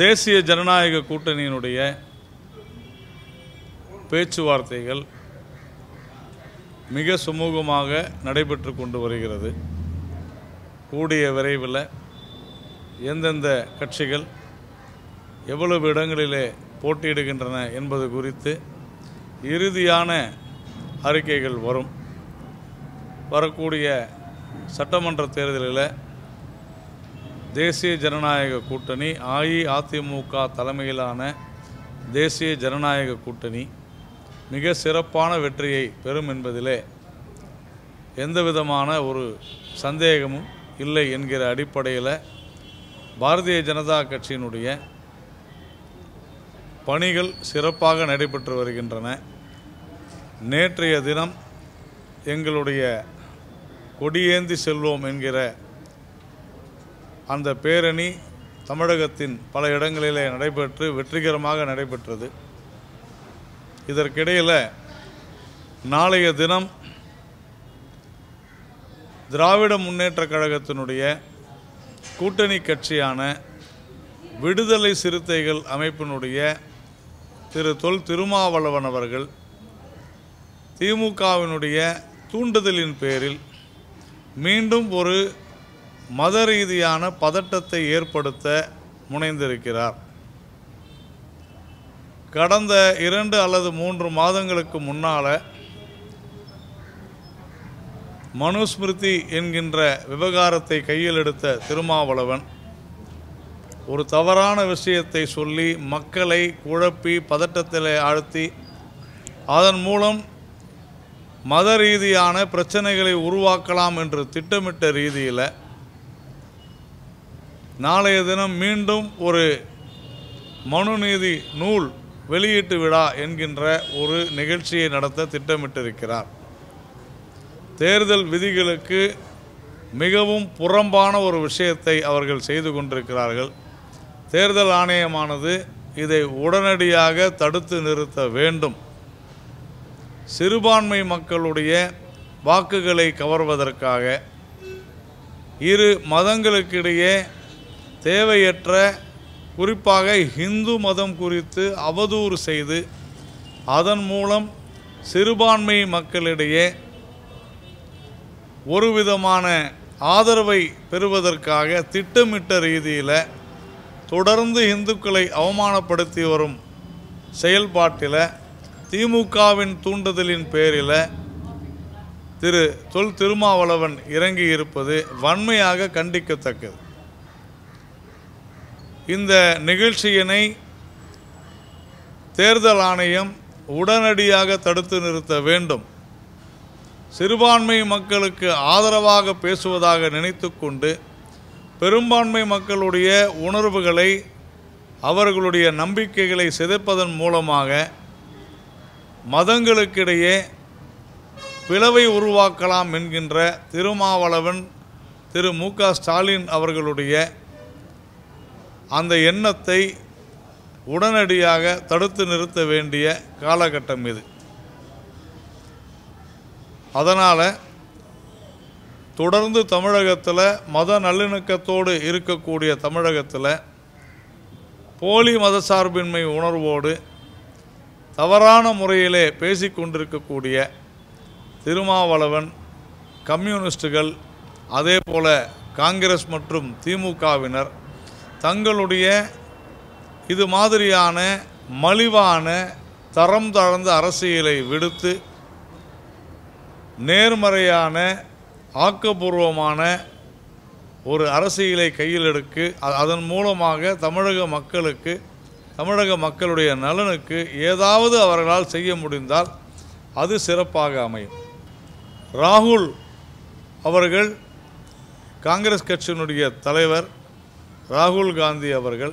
தேசிய ஜனநாயக கூட்டணியினுடைய பேச்சுவார்த்தைகள் மிக சுமூகமாக நடைபெற்று கொண்டு வருகிறது கூடிய விரைவில் எந்தெந்த கட்சிகள் எவ்வளவு இடங்களிலே போட்டியிடுகின்றன என்பது குறித்து இறுதியான அறிக்கைகள் வரும் வரக்கூடிய சட்டமன்ற தேர்தலில் தேசிய ஜனநாயக கூட்டணி அஇஅதிமுக தலைமையிலான தேசிய ஜனநாயக கூட்டணி மிக சிறப்பான வெற்றியை பெறும் என்பதிலே எந்தவிதமான ஒரு சந்தேகமும் இல்லை என்கிற அடிப்படையில் பாரதிய ஜனதா கட்சியினுடைய பணிகள் சிறப்பாக நடைபெற்று வருகின்றன நேற்றைய தினம் எங்களுடைய கொடியேந்தி செல்வோம் என்கிற அந்த பேரணி தமிழகத்தின் பல இடங்களிலே நடைபெற்று வெற்றிகரமாக நடைபெற்றது இதற்கிடையில் நாளைய தினம் திராவிட முன்னேற்ற கழகத்தினுடைய கூட்டணி கட்சியான விடுதலை சிறுத்தைகள் அமைப்பினுடைய திரு தொல் திருமாவளவன் அவர்கள் திமுகவினுடைய தூண்டுதலின் பேரில் மீண்டும் ஒரு மத ரீதியான பதட்டத்தை ஏற்படுத்த முனைந்திருக்கிறார் கடந்த இரண்டு அல்லது மூன்று மாதங்களுக்கு முன்னால் மனுஸ்மிருதி என்கின்ற விவகாரத்தை கையில் எடுத்த திருமாவளவன் ஒரு தவறான விஷயத்தை சொல்லி மக்களை குழப்பி பதட்டத்தில் ஆழ்த்தி அதன் மூலம் மத ரீதியான பிரச்சனைகளை உருவாக்கலாம் என்று திட்டமிட்ட ரீதியில் நாளைய தினம் மீண்டும் ஒரு மனுநீதி நூல் வெளியீட்டு விழா என்கின்ற ஒரு நிகழ்ச்சியை நடத்த திட்டமிட்டிருக்கிறார் தேர்தல் விதிகளுக்கு மிகவும் புறம்பான ஒரு விஷயத்தை அவர்கள் செய்து கொண்டிருக்கிறார்கள் தேர்தல் ஆணையமானது இதை உடனடியாக தடுத்து நிறுத்த வேண்டும் சிறுபான்மை மக்களுடைய வாக்குகளை கவர்வதற்காக இரு மதங்களுக்கிடையே தேவையற்ற குறிப்பாக இந்து மதம் குறித்து அவதூறு செய்து அதன் மூலம் சிறுபான்மை மக்களிடையே ஒரு விதமான ஆதரவை பெறுவதற்காக திட்டமிட்ட ரீதியில் தொடர்ந்து இந்துக்களை அவமானப்படுத்தி வரும் செயல்பாட்டில் திமுகவின் தூண்டுதலின் பேரில் திரு தொல் திருமாவளவன் இறங்கி இருப்பது வன்மையாக கண்டிக்கத்தக்கது இந்த நிகழ்ச்சியினை தேர்தல் ஆணையம் உடனடியாக தடுத்து நிறுத்த வேண்டும் சிறுபான்மை மக்களுக்கு ஆதரவாக பேசுவதாக நினைத்து கொண்டு பெரும்பான்மை மக்களுடைய உணர்வுகளை அவர்களுடைய நம்பிக்கைகளை சிதைப்பதன் மூலமாக மதங்களுக்கிடையே பிளவை உருவாக்கலாம் என்கின்ற திருமாவளவன் திரு மு க ஸ்டாலின் அவர்களுடைய அந்த எண்ணத்தை உடனடியாக தடுத்து நிறுத்த வேண்டிய காலகட்டம் இது அதனால் தொடர்ந்து தமிழகத்தில் மத நல்லிணக்கத்தோடு இருக்கக்கூடிய தமிழகத்தில் போலி மதசார்பின்மை உணர்வோடு தவறான முறையிலே பேசிக்கொண்டிருக்கக்கூடிய திருமாவளவன் கம்யூனிஸ்டுகள் அதே போல் காங்கிரஸ் மற்றும் திமுகவினர் தங்களுடைய இது மாதிரியான மலிவான தரம் தாழ்ந்த அரசியலை விடுத்து நேர்மறையான ஆக்கப்பூர்வமான ஒரு அரசியலை கையில் எடுக்கு அதன் மூலமாக தமிழக மக்களுக்கு தமிழக மக்களுடைய நலனுக்கு ஏதாவது அவர்களால் செய்ய முடிந்தால் அது சிறப்பாக அமையும் ராகுல் அவர்கள் காங்கிரஸ் கட்சியினுடைய தலைவர் ராகுல் காந்தி அவர்கள்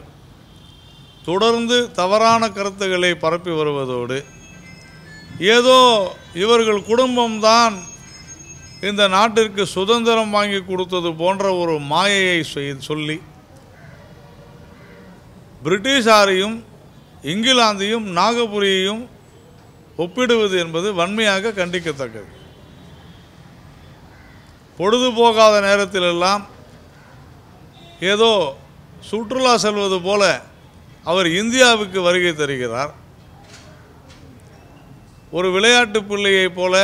தொடர்ந்து தவறான கருத்துக்களை பரப்பி வருவதோடு ஏதோ இவர்கள் குடும்பம்தான் இந்த நாட்டிற்கு சுதந்திரம் வாங்கி கொடுத்தது போன்ற ஒரு மாயையை சொல்லி பிரிட்டிஷாரையும் இங்கிலாந்தையும் நாகபுரியையும் ஒப்பிடுவது என்பது வன்மையாக கண்டிக்கத்தக்கது பொழுதுபோகாத நேரத்திலெல்லாம் ஏதோ சுற்றுலா செல்வது போல அவர் இந்தியாவுக்கு வருகை தருகிறார் ஒரு விளையாட்டு பிள்ளையைப் போல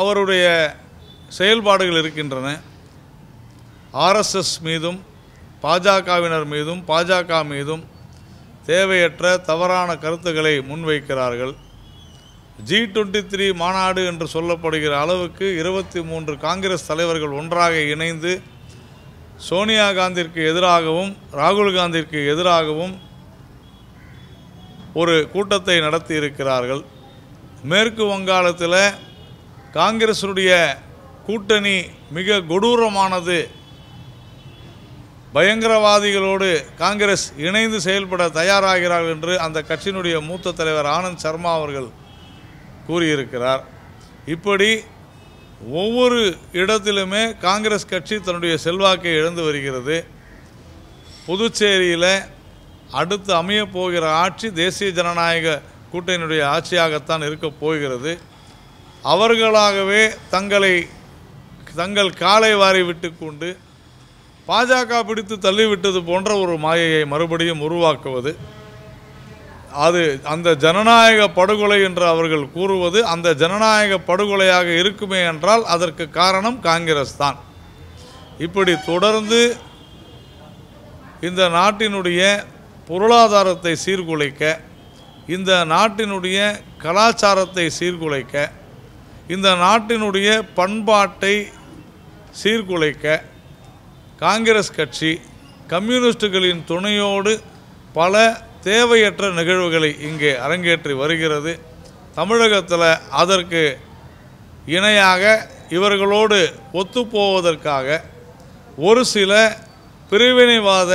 அவருடைய செயல்பாடுகள் இருக்கின்றன ஆர்எஸ்எஸ் மீதும் பாஜகவினர் மீதும் பாஜக மீதும் தேவையற்ற தவறான கருத்துக்களை முன்வைக்கிறார்கள் ஜி டுவெண்ட்டி த்ரீ மாநாடு என்று சொல்லப்படுகிற அளவுக்கு இருபத்தி மூன்று காங்கிரஸ் தலைவர்கள் ஒன்றாக இணைந்து சோனியா காந்திற்கு எதிராகவும் ராகுல் காந்திற்கு எதிராகவும் ஒரு கூட்டத்தை நடத்தி இருக்கிறார்கள் மேற்கு வங்காளத்தில் காங்கிரஸுடைய கூட்டணி மிக கொடூரமானது பயங்கரவாதிகளோடு காங்கிரஸ் இணைந்து செயல்பட தயாராகிறார்கள் என்று அந்த கட்சியினுடைய மூத்த தலைவர் ஆனந்த் சர்மா அவர்கள் கூறியிருக்கிறார் இப்படி ஒவ்வொரு இடத்திலுமே காங்கிரஸ் கட்சி தன்னுடைய செல்வாக்கை இழந்து வருகிறது புதுச்சேரியில் அடுத்து அமையப்போகிற ஆட்சி தேசிய ஜனநாயக கூட்டணியுடைய ஆட்சியாகத்தான் இருக்கப் போகிறது அவர்களாகவே தங்களை தங்கள் காலை வாரி விட்டு கொண்டு பாஜக பிடித்து தள்ளிவிட்டது போன்ற ஒரு மாயையை மறுபடியும் உருவாக்குவது அது அந்த ஜனநாயக படுகொலை என்று அவர்கள் கூறுவது அந்த ஜனநாயக படுகொலையாக இருக்குமே என்றால் அதற்கு காரணம் காங்கிரஸ் தான் இப்படி தொடர்ந்து இந்த நாட்டினுடைய பொருளாதாரத்தை சீர்குலைக்க இந்த நாட்டினுடைய கலாச்சாரத்தை சீர்குலைக்க இந்த நாட்டினுடைய பண்பாட்டை சீர்குலைக்க காங்கிரஸ் கட்சி கம்யூனிஸ்டுகளின் துணையோடு பல தேவையற்ற நிகழ்வுகளை இங்கே அரங்கேற்றி வருகிறது தமிழகத்தில் அதற்கு இணையாக இவர்களோடு ஒத்துப்போவதற்காக ஒரு சில பிரிவினைவாத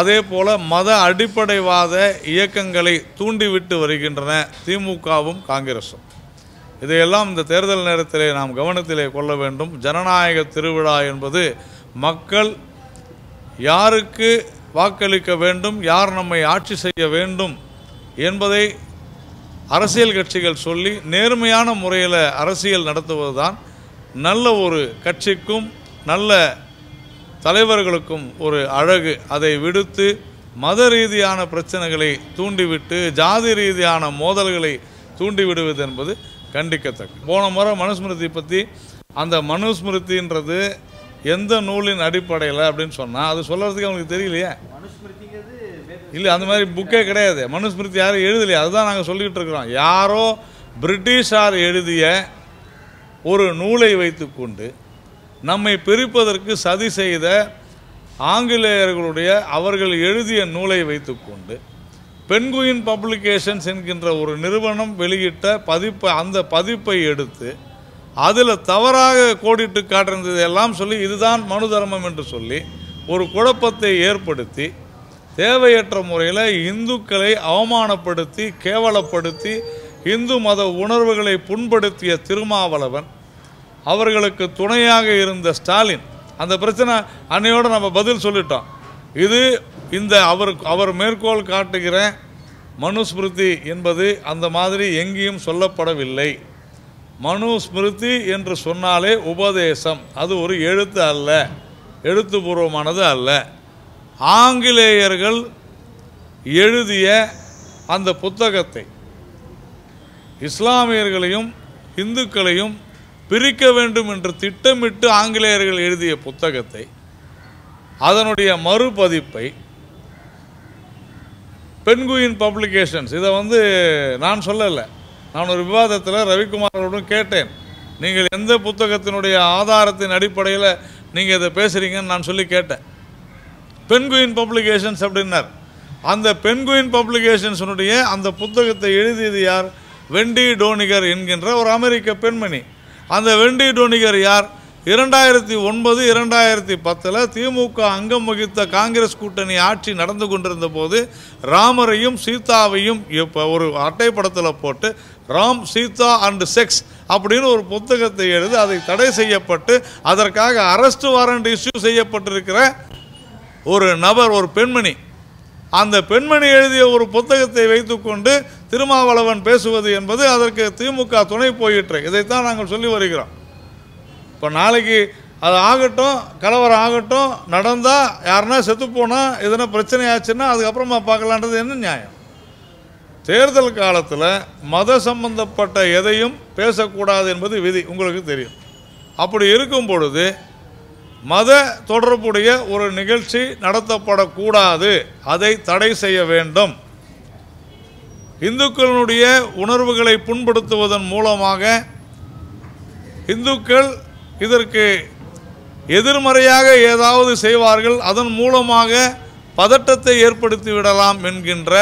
அதே போல் மத அடிப்படைவாத இயக்கங்களை தூண்டிவிட்டு வருகின்றன திமுகவும் காங்கிரஸும் இதையெல்லாம் இந்த தேர்தல் நேரத்திலே நாம் கவனத்திலே கொள்ள வேண்டும் ஜனநாயக திருவிழா என்பது மக்கள் யாருக்கு வாக்களிக்க வேண்டும் யார் நம்மை ஆட்சி செய்ய வேண்டும் என்பதை அரசியல் கட்சிகள் சொல்லி நேர்மையான முறையில் அரசியல் நடத்துவது தான் நல்ல ஒரு கட்சிக்கும் நல்ல தலைவர்களுக்கும் ஒரு அழகு அதை விடுத்து மத ரீதியான பிரச்சனைகளை தூண்டிவிட்டு ஜாதி ரீதியான மோதல்களை தூண்டிவிடுவது என்பது கண்டிக்கத்தக்க போன முறை மனுஸ்மிருதி பற்றி அந்த மனுஸ்மிருதின்றது எந்த நூலின் அடிப்படையில் அப்படின்னு சொன்னால் அது சொல்கிறதுக்கு அவங்களுக்கு தெரியலையே இல்லை அந்த மாதிரி புக்கே கிடையாது மனுஸ்மிருதி யாரும் எழுதலையே அதுதான் நாங்கள் சொல்லிக்கிட்டு இருக்கிறோம் யாரோ பிரிட்டிஷார் எழுதிய ஒரு நூலை வைத்துக்கொண்டு நம்மை பிரிப்பதற்கு சதி செய்த ஆங்கிலேயர்களுடைய அவர்கள் எழுதிய நூலை வைத்துக்கொண்டு பெண்குயின் பப்ளிகேஷன்ஸ் என்கின்ற ஒரு நிறுவனம் வெளியிட்ட பதிப்பை அந்த பதிப்பை எடுத்து அதில் தவறாக கோடிட்டு காட்டுறது எல்லாம் சொல்லி இதுதான் மனு தர்மம் என்று சொல்லி ஒரு குழப்பத்தை ஏற்படுத்தி தேவையற்ற முறையில் இந்துக்களை அவமானப்படுத்தி கேவலப்படுத்தி இந்து மத உணர்வுகளை புண்படுத்திய திருமாவளவன் அவர்களுக்கு துணையாக இருந்த ஸ்டாலின் அந்த பிரச்சனை அன்னையோடு நம்ம பதில் சொல்லிட்டோம் இது இந்த அவர் அவர் மேற்கோள் காட்டுகிற மனுஸ்மிருதி என்பது அந்த மாதிரி எங்கேயும் சொல்லப்படவில்லை மனுஸ்மிருதி என்று சொன்னாலே உபதேசம் அது ஒரு எழுத்து அல்ல எழுத்துப்பூர்வமானது அல்ல ஆங்கிலேயர்கள் எழுதிய அந்த புத்தகத்தை இஸ்லாமியர்களையும் இந்துக்களையும் பிரிக்க வேண்டும் என்று திட்டமிட்டு ஆங்கிலேயர்கள் எழுதிய புத்தகத்தை அதனுடைய மறுபதிப்பை பெண்குயின் பப்ளிகேஷன்ஸ் இதை வந்து நான் சொல்லலை நான் ஒரு விவாதத்தில் ரவிக்குமாரோடும் கேட்டேன் நீங்கள் எந்த புத்தகத்தினுடைய ஆதாரத்தின் அடிப்படையில் நீங்கள் இதை பேசுகிறீங்கன்னு நான் சொல்லி கேட்டேன் பென்குயின் பப்ளிகேஷன்ஸ் அப்படின்னார் அந்த பென்குயின் பப்ளிகேஷன்ஸினுடைய அந்த புத்தகத்தை எழுதியது யார் வெண்டி டோனிகர் என்கின்ற ஒரு அமெரிக்க பெண்மணி அந்த வெண்டி டோனிகர் யார் இரண்டாயிரத்தி ஒன்பது இரண்டாயிரத்தி பத்தில் திமுக அங்கம் வகித்த காங்கிரஸ் கூட்டணி ஆட்சி நடந்து கொண்டிருந்த போது ராமரையும் சீதாவையும் இப்போ ஒரு அட்டைப்படத்தில் போட்டு ராம் சீதா அண்ட் செக்ஸ் அப்படின்னு ஒரு புத்தகத்தை எழுதி அதை தடை செய்யப்பட்டு அதற்காக அரெஸ்ட் வாரண்ட் இஷ்யூ செய்யப்பட்டிருக்கிற ஒரு நபர் ஒரு பெண்மணி அந்த பெண்மணி எழுதிய ஒரு புத்தகத்தை வைத்துக்கொண்டு திருமாவளவன் பேசுவது என்பது அதற்கு திமுக துணை போயிற்று இதைத்தான் நாங்கள் சொல்லி வருகிறோம் இப்போ நாளைக்கு அது ஆகட்டும் கலவரம் ஆகட்டும் நடந்தால் யாருன்னா செத்து போனால் எதனா பிரச்சனை ஆச்சுன்னா அதுக்கப்புறமா பார்க்கலான்றது என்ன நியாயம் தேர்தல் காலத்தில் மத சம்பந்தப்பட்ட எதையும் பேசக்கூடாது என்பது விதி உங்களுக்கு தெரியும் அப்படி இருக்கும் பொழுது மத தொடர்புடைய ஒரு நிகழ்ச்சி நடத்தப்படக்கூடாது அதை தடை செய்ய வேண்டும் இந்துக்களுடைய உணர்வுகளை புண்படுத்துவதன் மூலமாக இந்துக்கள் இதற்கு எதிர்மறையாக ஏதாவது செய்வார்கள் அதன் மூலமாக பதட்டத்தை ஏற்படுத்தி விடலாம் என்கின்ற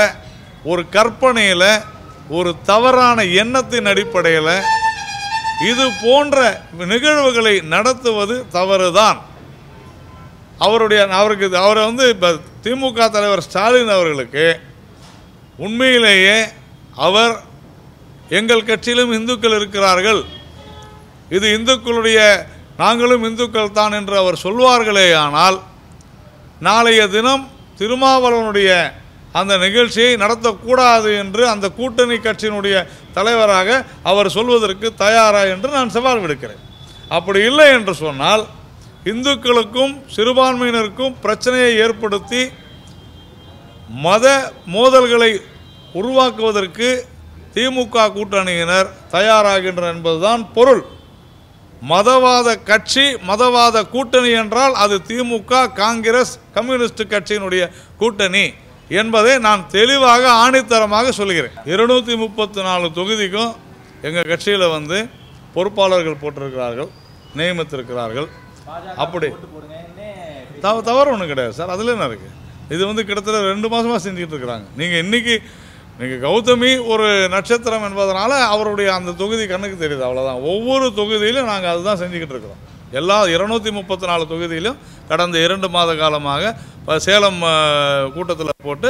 ஒரு கற்பனையில் ஒரு தவறான எண்ணத்தின் அடிப்படையில் இது போன்ற நிகழ்வுகளை நடத்துவது தவறுதான் அவருடைய அவருக்கு அவரை வந்து இப்போ திமுக தலைவர் ஸ்டாலின் அவர்களுக்கு உண்மையிலேயே அவர் எங்கள் கட்சியிலும் இந்துக்கள் இருக்கிறார்கள் இது இந்துக்களுடைய நாங்களும் இந்துக்கள் தான் என்று அவர் சொல்வார்களே ஆனால் நாளைய தினம் திருமாவளவனுடைய அந்த நிகழ்ச்சியை நடத்தக்கூடாது என்று அந்த கூட்டணி கட்சியினுடைய தலைவராக அவர் சொல்வதற்கு தயாரா என்று நான் சவால் விடுக்கிறேன் அப்படி இல்லை என்று சொன்னால் இந்துக்களுக்கும் சிறுபான்மையினருக்கும் பிரச்சனையை ஏற்படுத்தி மத மோதல்களை உருவாக்குவதற்கு திமுக கூட்டணியினர் தயாராகின்றனர் என்பதுதான் பொருள் மதவாத கட்சி மதவாத கூட்டணி என்றால் அது திமுக காங்கிரஸ் கம்யூனிஸ்ட் கட்சியினுடைய கூட்டணி என்பதை நான் தெளிவாக ஆணித்தரமாக சொல்கிறேன் இருநூற்றி முப்பத்தி நாலு தொகுதிக்கும் எங்கள் கட்சியில் வந்து பொறுப்பாளர்கள் போட்டிருக்கிறார்கள் நியமித்திருக்கிறார்கள் அப்படி தவ தவறு ஒன்றும் கிடையாது சார் அதில் என்ன இருக்குது இது வந்து கிட்டத்தட்ட ரெண்டு மாதமாக செஞ்சுக்கிட்டு இருக்கிறாங்க நீங்கள் இன்றைக்கி நீங்கள் கௌதமி ஒரு நட்சத்திரம் என்பதனால அவருடைய அந்த தொகுதி கண்ணுக்கு தெரியுது அவ்வளோதான் ஒவ்வொரு தொகுதியிலும் நாங்கள் அதுதான் செஞ்சுக்கிட்டு இருக்கிறோம் எல்லா இருநூற்றி முப்பத்தி நாலு தொகுதியிலும் கடந்த இரண்டு மாத காலமாக சேலம் கூட்டத்தில் போட்டு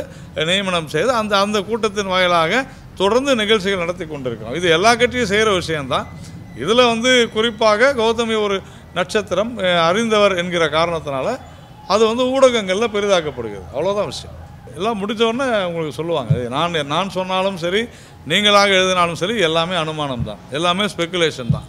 நியமனம் செய்து அந்த அந்த கூட்டத்தின் வாயிலாக தொடர்ந்து நிகழ்ச்சிகள் நடத்தி கொண்டிருக்கிறோம் இது எல்லா கட்சியும் செய்கிற விஷயம்தான் இதில் வந்து குறிப்பாக கௌதமி ஒரு நட்சத்திரம் அறிந்தவர் என்கிற காரணத்தினால அது வந்து ஊடகங்களில் பெரிதாக்கப்படுகிறது அவ்வளோதான் விஷயம் எல்லாம் முடித்தவொடனே உங்களுக்கு சொல்லுவாங்க நான் நான் சொன்னாலும் சரி நீங்களாக எழுதினாலும் சரி எல்லாமே அனுமானம் தான் எல்லாமே ஸ்பெக்குலேஷன் தான்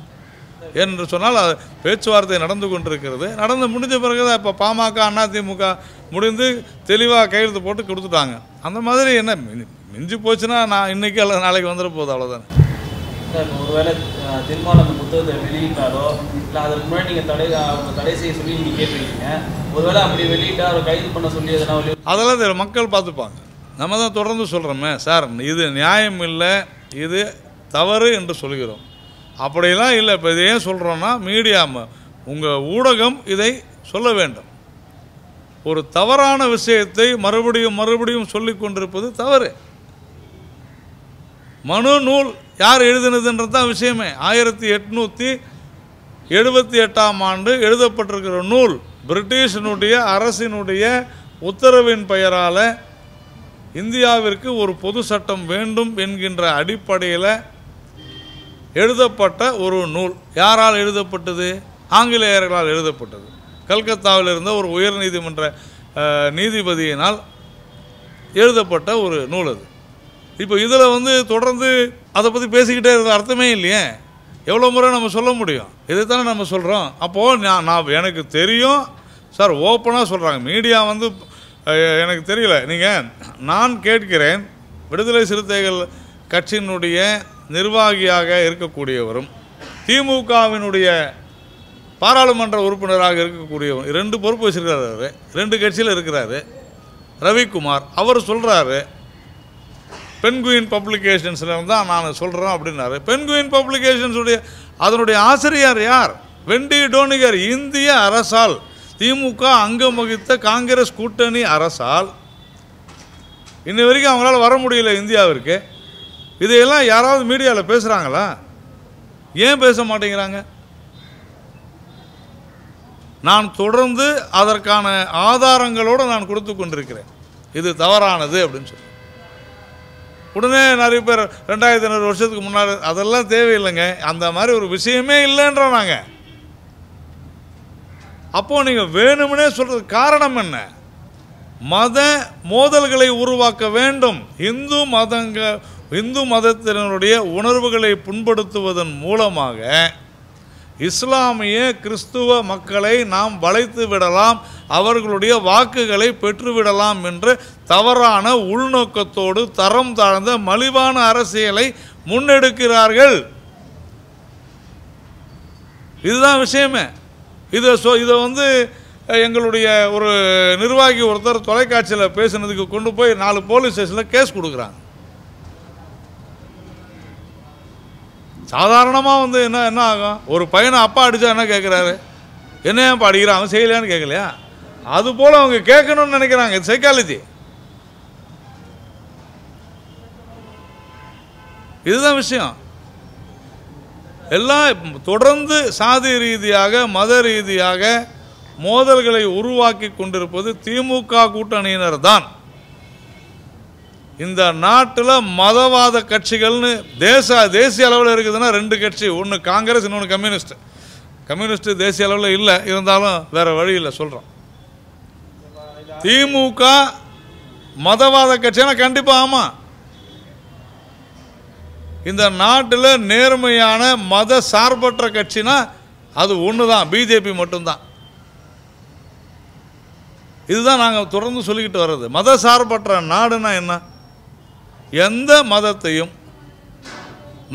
என்று சொன்னால் அது பேச்சுவார்த்தை நடந்து கொண்டிருக்கிறது நடந்து முடிஞ்ச பிறகு தான் இப்போ பாமக அதிமுக முடிந்து தெளிவாக கையெழுத்து போட்டு கொடுத்துட்டாங்க அந்த மாதிரி என்ன மிஞ்சி போச்சுன்னா நான் இன்றைக்கி அல்லது நாளைக்கு வந்துட போகுது அவ்வளோதான் சார் ஒருவேளை அப்படி அதெல்லாம் மக்கள் பார்த்துப்பாங்க நம்ம தான் தொடர்ந்து சொல்கிறோமே சார் இது நியாயம் இல்லை இது தவறு என்று சொல்கிறோம் அப்படிலாம் இல்லை இப்போ இது ஏன் சொல்கிறோன்னா மீடியா உங்கள் ஊடகம் இதை சொல்ல வேண்டும் ஒரு தவறான விஷயத்தை மறுபடியும் மறுபடியும் சொல்லி கொண்டிருப்பது தவறு மனு நூல் யார் எழுதினதுன்றது தான் விஷயமே ஆயிரத்தி எட்நூற்றி எழுபத்தி எட்டாம் ஆண்டு எழுதப்பட்டிருக்கிற நூல் பிரிட்டிஷினுடைய அரசினுடைய உத்தரவின் பெயரால் இந்தியாவிற்கு ஒரு பொது சட்டம் வேண்டும் என்கின்ற அடிப்படையில் எழுதப்பட்ட ஒரு நூல் யாரால் எழுதப்பட்டது ஆங்கிலேயர்களால் எழுதப்பட்டது கல்கத்தாவில் இருந்த ஒரு உயர் நீதிமன்ற நீதிபதியினால் எழுதப்பட்ட ஒரு நூல் அது இப்போ இதில் வந்து தொடர்ந்து அதை பற்றி பேசிக்கிட்டே இருக்கிற அர்த்தமே இல்லையே எவ்வளோ முறை நம்ம சொல்ல முடியும் இதைத்தானே நம்ம சொல்கிறோம் அப்போது நான் நான் எனக்கு தெரியும் சார் ஓப்பனாக சொல்கிறாங்க மீடியா வந்து எனக்கு தெரியல நீங்கள் நான் கேட்கிறேன் விடுதலை சிறுத்தைகள் கட்சியினுடைய நிர்வாகியாக இருக்கக்கூடியவரும் திமுகவினுடைய பாராளுமன்ற உறுப்பினராக இருக்கக்கூடிய ரெண்டு பொறுப்பு வச்சுருக்காரு அவர் ரெண்டு கட்சியில் இருக்கிறாரு ரவிக்குமார் அவர் சொல்கிறாரு பெண்குயின் பப்ளிகேஷன்ஸில் தான் நான் சொல்கிறேன் அப்படின்னாரு பெண்குயின் பப்ளிகேஷன்ஸுடைய அதனுடைய ஆசிரியர் யார் வெண்டி டோனிகர் இந்திய அரசால் திமுக அங்கம் வகித்த காங்கிரஸ் கூட்டணி அரசால் இன்ன வரைக்கும் அவங்களால வர முடியல இந்தியாவிற்கு இதையெல்லாம் யாராவது மீடியாவில் பேசுகிறாங்களா ஏன் பேச மாட்டேங்கிறாங்க நான் தொடர்ந்து அதற்கான ஆதாரங்களோடு நான் கொடுத்து கொண்டிருக்கிறேன் இது தவறானது அப்படின்னு சொல்லி உடனே நிறைய பேர் ரெண்டாயிரத்தி ஐநூறு வருஷத்துக்கு முன்னால் அதெல்லாம் தேவையில்லைங்க அந்த மாதிரி ஒரு விஷயமே இல்லைன்றோம் நாங்கள் அப்போது நீங்கள் வேணும்னே சொல்கிறது காரணம் என்ன மத மோதல்களை உருவாக்க வேண்டும் இந்து மதங்கள் இந்து மதத்தினருடைய உணர்வுகளை புண்படுத்துவதன் மூலமாக இஸ்லாமிய கிறிஸ்துவ மக்களை நாம் வளைத்து விடலாம் அவர்களுடைய வாக்குகளை பெற்றுவிடலாம் என்று தவறான உள்நோக்கத்தோடு தரம் தாழ்ந்த மலிவான அரசியலை முன்னெடுக்கிறார்கள் இதுதான் விஷயமே இதை இதை வந்து எங்களுடைய ஒரு நிர்வாகி ஒருத்தர் தொலைக்காட்சியில் பேசினதுக்கு கொண்டு போய் நாலு போலீஸ் ஸ்டேஷனில் கேஸ் கொடுக்குறாங்க சாதாரணமாக வந்து என்ன என்ன ஆகும் ஒரு பையனை அப்பா அடித்தா என்ன கேட்குறாரு என்ன ஏன் அடிக்கிறான் அவன் செய்யலையான்னு கேட்கலையா அது போல் அவங்க கேட்கணும்னு நினைக்கிறாங்க இது சைக்காலஜி இதுதான் விஷயம் எல்லாம் தொடர்ந்து சாதி ரீதியாக மத ரீதியாக மோதல்களை உருவாக்கி கொண்டிருப்பது திமுக கூட்டணியினர் தான் இந்த நாட்டில் மதவாத கட்சிகள்னு தேச தேசிய அளவில் இருக்குதுன்னா ரெண்டு கட்சி ஒன்று காங்கிரஸ் இன்னொன்று கம்யூனிஸ்ட் கம்யூனிஸ்ட் தேசிய அளவில் இல்லை இருந்தாலும் வேறு வழி இல்லை சொல்கிறோம் திமுக மதவாத கட்சினா கண்டிப்பாக ஆமாம் இந்த நாட்டில் நேர்மையான மத சார்பற்ற கட்சினா அது ஒன்று தான் பிஜேபி மட்டும்தான் இதுதான் நாங்கள் தொடர்ந்து சொல்லிக்கிட்டு வர்றது மத சார்பற்ற நாடுனா என்ன எந்த மதத்தையும்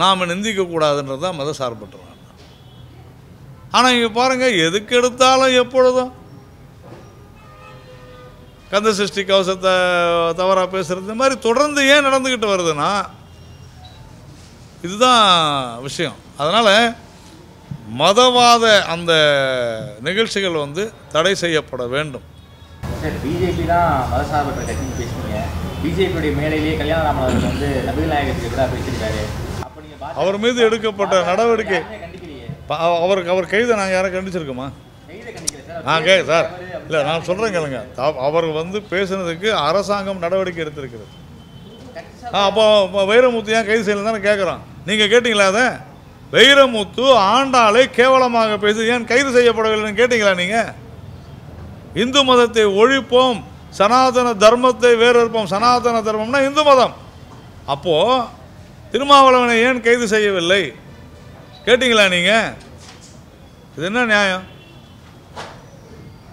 நாம் நிந்திக்கக்கூடாதுன்றது தான் மத சார்பற்றவன் ஆனால் இங்கே பாருங்கள் எதுக்கு எடுத்தாலும் எப்பொழுதும் கந்த சிருஷ்டி கவசத்தை தவறாக பேசுகிறது இந்த மாதிரி தொடர்ந்து ஏன் நடந்துக்கிட்டு வருதுன்னா இதுதான் விஷயம் அதனால் மதவாத அந்த நிகழ்ச்சிகள் வந்து தடை செய்யப்பட வேண்டும் பிஜேபி தான் மதசார்பற்ற கட்சின்னு பேசுகிறீங்க பிஜேபியுடைய மேலையிலேயே கல்யாணராமன் அவர்கள் வந்து நபிகள் நாயகத்துக்கு எதிராக பேசியிருக்காரு அவர் மீது எடுக்கப்பட்ட நடவடிக்கை அவருக்கு அவர் கைதை நாங்கள் யாரும் கண்டிச்சிருக்கோமா நான் கே சார் இல்லை நான் சொல்கிறேன் கேளுங்க அவர் வந்து பேசுனதுக்கு அரசாங்கம் நடவடிக்கை எடுத்திருக்கிறது ஆ அப்போ வைரமுத்து ஏன் கைது செய்யல தானே கேட்குறோம் நீங்கள் கேட்டிங்களா அதை வைரமுத்து ஆண்டாளை கேவலமாக பேசி ஏன் கைது செய்யப்படவில்லைன்னு கேட்டிங்களா நீங்கள் இந்து மதத்தை ஒழிப்போம் சனாதன தர்மத்தை இருப்போம் சனாதன தர்மம்னா இந்து மதம் அப்போது திருமாவளவனை ஏன் கைது செய்யவில்லை கேட்டிங்களா நீங்கள் இது என்ன நியாயம்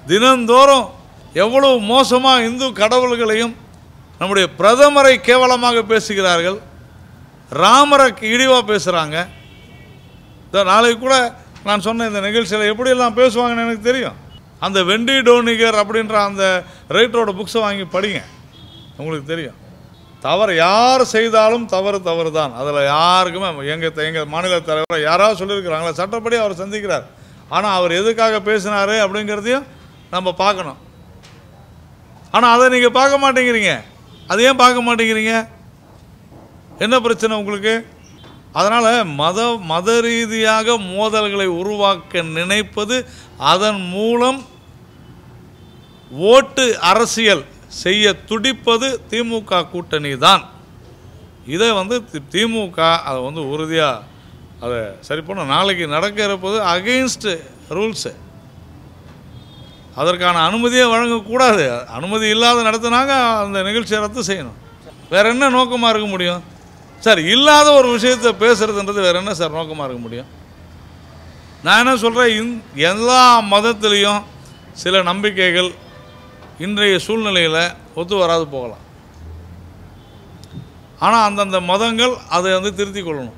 தினந்தோறும் எவ்வளவு மோசமாக இந்து கடவுள்களையும் நம்முடைய பிரதமரை கேவலமாக பேசுகிறார்கள் ராமரை இழிவாக பேசுகிறாங்க நாளைக்கு கூட நான் சொன்ன இந்த நிகழ்ச்சியில் எப்படியெல்லாம் பேசுவாங்கன்னு எனக்கு தெரியும் அந்த வெண்டி டோனிகர் அப்படின்ற அந்த ரைட்டரோட புக்ஸை வாங்கி படிங்க உங்களுக்கு தெரியும் தவறு யார் செய்தாலும் தவறு தவறு தான் அதில் யாருக்குமே எங்கள் எங்கள் மாநில தலைவர் யாராவது சொல்லியிருக்கிறாங்களா சட்டப்படி அவர் சந்திக்கிறார் ஆனால் அவர் எதுக்காக பேசினார் அப்படிங்கிறதையும் நம்ம பார்க்கணும் ஆனால் அதை நீங்கள் பார்க்க மாட்டேங்கிறீங்க அதையும் ஏன் பார்க்க மாட்டேங்கிறீங்க என்ன பிரச்சனை உங்களுக்கு அதனால் மத மத ரீதியாக மோதல்களை உருவாக்க நினைப்பது அதன் மூலம் ஓட்டு அரசியல் செய்ய துடிப்பது திமுக கூட்டணி தான் இதை வந்து திமுக அதை வந்து உறுதியாக அதை சரி பண்ண நாளைக்கு நடக்க இருப்பது அகெயின்ஸ்டு ரூல்ஸு அதற்கான அனுமதியை வழங்கக்கூடாது அனுமதி இல்லாத நடத்தினாங்க அந்த நிகழ்ச்சியை ரத்து செய்யணும் வேறு என்ன நோக்கமாக இருக்க முடியும் சார் இல்லாத ஒரு விஷயத்தை பேசுகிறதுன்றது வேறு என்ன சார் நோக்கமாக இருக்க முடியும் நான் என்ன சொல்கிறேன் எல்லா மதத்துலேயும் சில நம்பிக்கைகள் இன்றைய சூழ்நிலையில் ஒத்து வராது போகலாம் ஆனால் அந்தந்த மதங்கள் அதை வந்து திருத்திக் கொள்ளணும்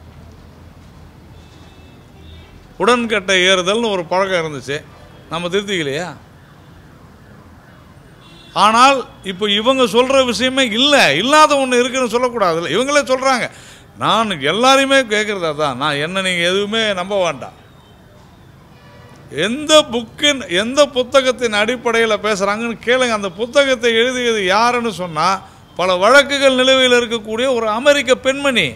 உடன்கட்டை ஏறுதல்னு ஒரு பழக்கம் இருந்துச்சு நம்ம திருத்திக்கலையா ஆனால் இப்போ இவங்க சொல்கிற விஷயமே இல்லை இல்லாத ஒன்று இருக்குன்னு சொல்லக்கூடாது இல்லை இவங்களே சொல்கிறாங்க நான் எல்லாரையுமே கேட்குறதா தான் நான் என்ன நீங்கள் எதுவுமே நம்ப வேண்டாம் எந்த புக்கின் எந்த புத்தகத்தின் அடிப்படையில் பேசுகிறாங்கன்னு கேளுங்க அந்த புத்தகத்தை எழுதியது யாருன்னு சொன்னால் பல வழக்குகள் நிலுவையில் இருக்கக்கூடிய ஒரு அமெரிக்க பெண்மணி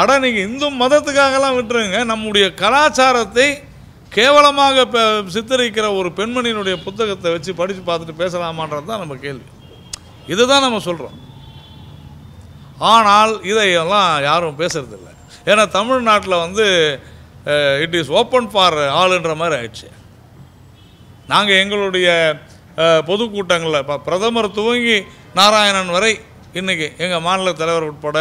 அட நீங்கள் இந்து மதத்துக்காகலாம் விட்டுருங்க நம்முடைய கலாச்சாரத்தை கேவலமாக சித்தரிக்கிற ஒரு பெண்மணியினுடைய புத்தகத்தை வச்சு படித்து பார்த்துட்டு பேசலாமான்றது தான் நம்ம கேள்வி இதுதான் நம்ம சொல்கிறோம் ஆனால் இதையெல்லாம் யாரும் பேசுறதில்லை ஏன்னா தமிழ்நாட்டில் வந்து இட் இஸ் ஓப்பன் ஃபார் ஆளுன்ற மாதிரி ஆயிடுச்சு நாங்கள் எங்களுடைய பொதுக்கூட்டங்களில் இப்போ பிரதமர் துவங்கி நாராயணன் வரை இன்றைக்கி எங்கள் மாநில தலைவர் உட்பட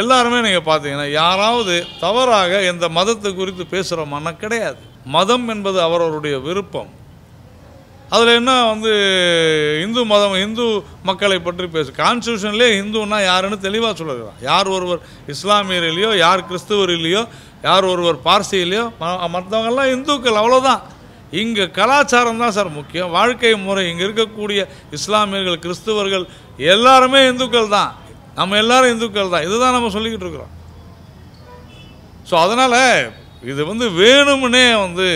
எல்லாருமே நீங்கள் பார்த்தீங்கன்னா யாராவது தவறாக எந்த மதத்தை குறித்து பேசுகிறோமானா கிடையாது மதம் என்பது அவரவருடைய விருப்பம் அதில் என்ன வந்து இந்து மதம் இந்து மக்களை பற்றி பேசு கான்ஸ்டியூஷன்லேயே இந்துன்னா யாருன்னு தெளிவாக சொல்லுகிறான் யார் ஒருவர் இஸ்லாமியரிலேயோ யார் இல்லையோ யார் ஒருவர் பார்சியிலையோ மற்றவங்கெல்லாம் இந்துக்கள் அவ்வளோதான் இங்கே கலாச்சாரம் தான் சார் முக்கியம் வாழ்க்கை முறை இங்கே இருக்கக்கூடிய இஸ்லாமியர்கள் கிறிஸ்துவர்கள் எல்லாருமே இந்துக்கள் தான் நம்ம எல்லாரும் இந்துக்கள் தான் இதுதான் நம்ம சொல்லிக்கிட்டு இருக்கிறோம் ஸோ அதனால் இது வந்து வேணும்னே வந்து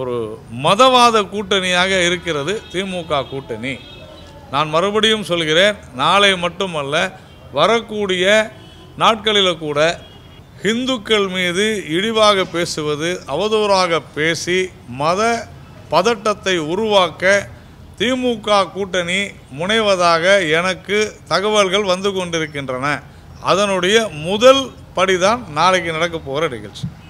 ஒரு மதவாத கூட்டணியாக இருக்கிறது திமுக கூட்டணி நான் மறுபடியும் சொல்கிறேன் நாளை மட்டுமல்ல வரக்கூடிய நாட்களில் கூட ஹிந்துக்கள் மீது இழிவாக பேசுவது அவதூறாக பேசி மத பதட்டத்தை உருவாக்க திமுக கூட்டணி முனைவதாக எனக்கு தகவல்கள் வந்து கொண்டிருக்கின்றன அதனுடைய முதல் படிதான் நாளைக்கு நடக்க போகிற நிகழ்ச்சி